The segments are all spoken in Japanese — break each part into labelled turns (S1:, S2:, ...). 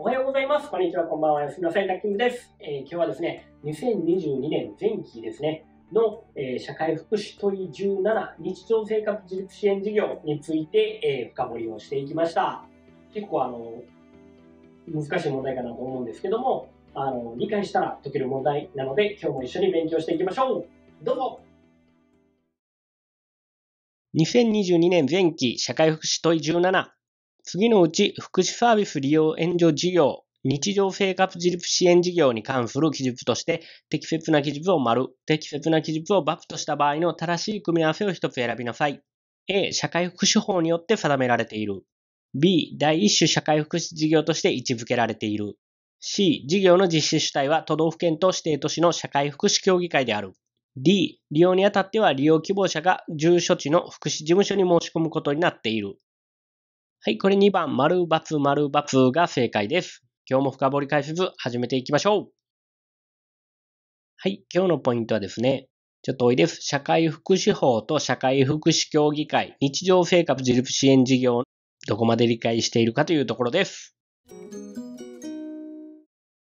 S1: おはようございます。こんにちは、こんばんは。おやすみなさい、タッキングです、えー、今日はですね、2022年前期ですね、の、えー、社会福祉問い17日常生活自立支援事業について、えー、深掘りをしていきました。結構あの、難しい問題かなと思うんですけども、あの、理解したら解ける問題なので、今日も一緒に勉強していきましょう。どうぞ2022年前期社会福祉問い17次のうち、福祉サービス利用援助事業、日常生活自立支援事業に関する記述として、適切な記述を丸、適切な記述をバプとした場合の正しい組み合わせを一つ選びなさい。A、社会福祉法によって定められている。B、第一種社会福祉事業として位置づけられている。C、事業の実施主体は都道府県と指定都市の社会福祉協議会である。D、利用にあたっては利用希望者が住所地の福祉事務所に申し込むことになっている。はい、これ2番、丸×丸×が正解です。今日も深掘り解説始めていきましょう。はい、今日のポイントはですね、ちょっと多いです。社会福祉法と社会福祉協議会、日常生活自立支援事業、どこまで理解しているかというところです。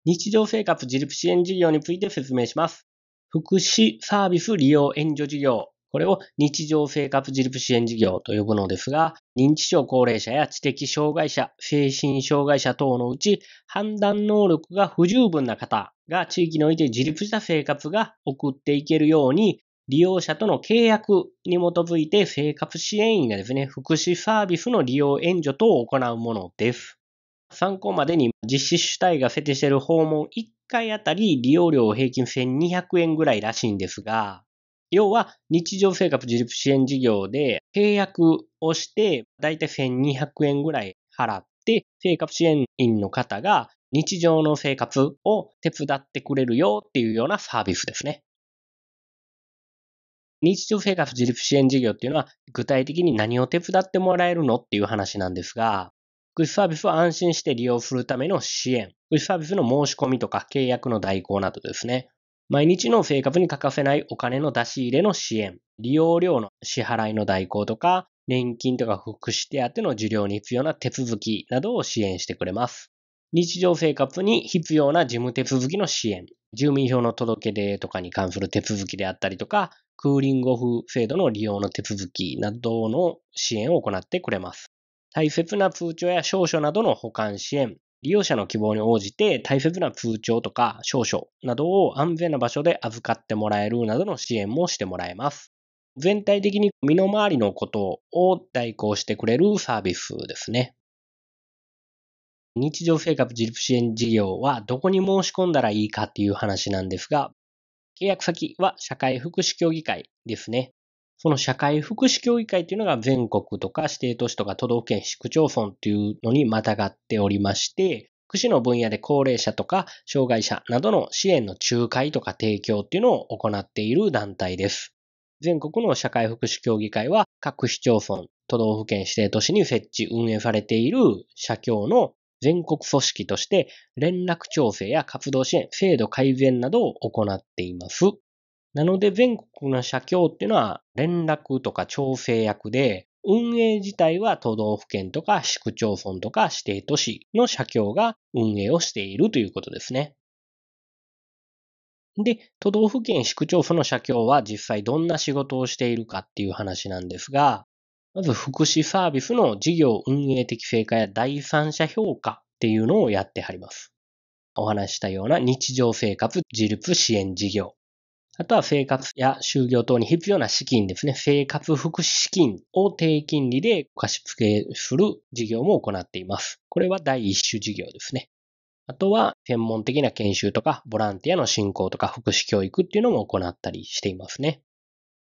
S1: 日常生活自立支援事業について説明します。福祉サービス利用援助事業、これを日常生活自立支援事業と呼ぶのですが、認知症高齢者や知的障害者、精神障害者等のうち、判断能力が不十分な方が地域において自立した生活が送っていけるように、利用者との契約に基づいて生活支援員がですね、福祉サービスの利用援助等を行うものです。参考までに実施主体が設定している訪問1回あたり利用料平均1200円ぐらいらしいんですが、要は日常生活自立支援事業で契約をして、だいたい1200円ぐらい払って、生活支援員の方が日常の生活を手伝ってくれるよっていうようなサービスですね。日常生活自立支援事業っていうのは具体的に何を手伝ってもらえるのっていう話なんですが、福祉サービスを安心して利用するための支援、福祉サービスの申し込みとか契約の代行などですね。毎日の生活に欠かせないお金の出し入れの支援、利用料の支払いの代行とか、年金とか福祉手当の受領に必要な手続きなどを支援してくれます。日常生活に必要な事務手続きの支援、住民票の届け出とかに関する手続きであったりとか、クーリングオフ制度の利用の手続きなどの支援を行ってくれます。大切な通帳や証書などの保管支援、利用者の希望に応じて大切な通帳とか証書などを安全な場所で預かってもらえるなどの支援もしてもらえます。全体的に身の回りのことを代行してくれるサービスですね。日常生活自立支援事業はどこに申し込んだらいいかっていう話なんですが、契約先は社会福祉協議会ですね。その社会福祉協議会というのが全国とか指定都市とか都道府県市区町村というのにまたがっておりまして、福祉の分野で高齢者とか障害者などの支援の仲介とか提供っていうのを行っている団体です。全国の社会福祉協議会は各市町村、都道府県指定都市に設置、運営されている社協の全国組織として連絡調整や活動支援、制度改善などを行っています。なので全国の社協っていうのは連絡とか調整役で、運営自体は都道府県とか市区町村とか指定都市の社協が運営をしているということですね。で、都道府県市区町村の社協は実際どんな仕事をしているかっていう話なんですが、まず福祉サービスの事業運営適正化や第三者評価っていうのをやってはります。お話したような日常生活自立支援事業。あとは生活や就業等に必要な資金ですね。生活福祉資金を低金利で貸付する事業も行っています。これは第一種事業ですね。あとは専門的な研修とかボランティアの振興とか福祉教育っていうのも行ったりしていますね。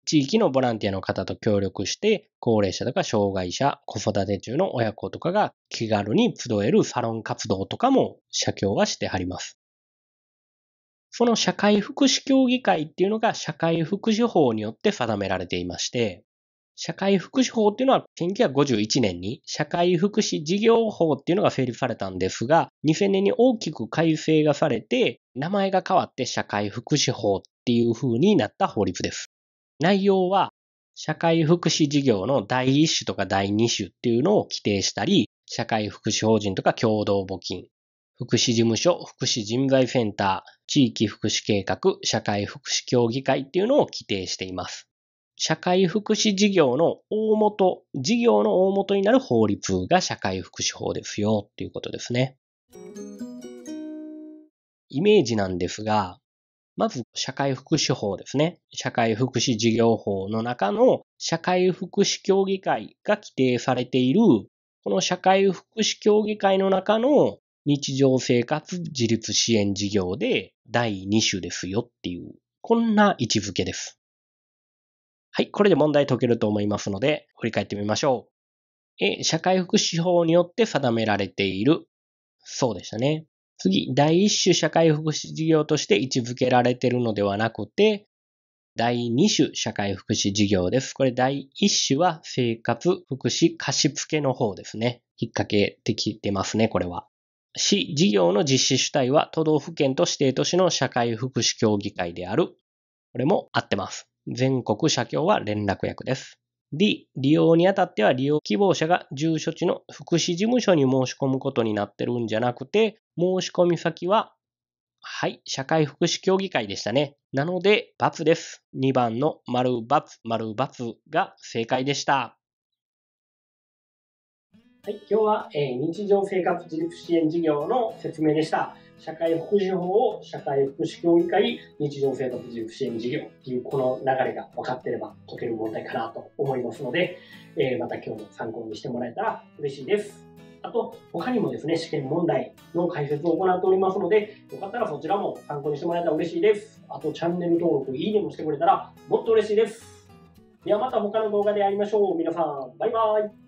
S1: 地域のボランティアの方と協力して、高齢者とか障害者、子育て中の親子とかが気軽に集えるサロン活動とかも社協はしてはります。その社会福祉協議会っていうのが社会福祉法によって定められていまして、社会福祉法っていうのは1951年に社会福祉事業法っていうのが成立されたんですが、2000年に大きく改正がされて、名前が変わって社会福祉法っていう風になった法律です。内容は、社会福祉事業の第1種とか第2種っていうのを規定したり、社会福祉法人とか共同募金、福祉事務所、福祉人材センター、地域福祉計画、社会福祉協議会っていうのを規定しています。社会福祉事業の大元、事業の大元になる法律が社会福祉法ですよっていうことですね。イメージなんですが、まず社会福祉法ですね。社会福祉事業法の中の社会福祉協議会が規定されている、この社会福祉協議会の中の日常生活自立支援事業で第2種ですよっていう、こんな位置づけです。はい、これで問題解けると思いますので、振り返ってみましょう。え、社会福祉法によって定められている。そうでしたね。次、第1種社会福祉事業として位置づけられているのではなくて、第2種社会福祉事業です。これ第1種は生活福祉貸付の方ですね。引っ掛けてきてますね、これは。市事業の実施主体は都道府県と指定都市の社会福祉協議会である。これも合ってます。全国社協は連絡役です。D、利用にあたっては利用希望者が住所地の福祉事務所に申し込むことになってるんじゃなくて、申し込み先は、はい、社会福祉協議会でしたね。なので、×です。2番の丸×、丸×が正解でした。はい、今日は、えー、日常生活自立支援事業の説明でした。社会福祉法を社会福祉協議会日常生活自立支援事業っていうこの流れが分かってれば解ける問題かなと思いますので、えー、また今日も参考にしてもらえたら嬉しいです。あと、他にもですね、試験問題の解説を行っておりますので、よかったらそちらも参考にしてもらえたら嬉しいです。あと、チャンネル登録、いいねもしてくれたらもっと嬉しいです。ではまた他の動画で会いましょう。皆さん、バイバイ。